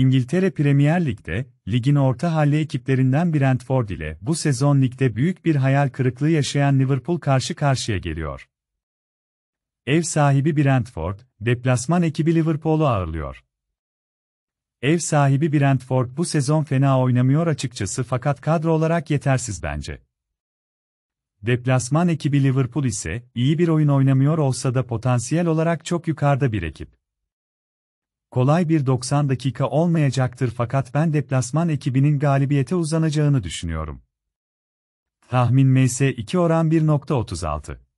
İngiltere Premier Lig'de, ligin orta halli ekiplerinden Brentford ile bu sezon ligde büyük bir hayal kırıklığı yaşayan Liverpool karşı karşıya geliyor. Ev sahibi Brentford, deplasman ekibi Liverpool'u ağırlıyor. Ev sahibi Brentford bu sezon fena oynamıyor açıkçası fakat kadro olarak yetersiz bence. Deplasman ekibi Liverpool ise iyi bir oyun oynamıyor olsa da potansiyel olarak çok yukarıda bir ekip kolay bir 90 dakika olmayacaktır fakat ben deplasman ekibinin galibiyete uzanacağını düşünüyorum. Tahmin MS2 oran 1.36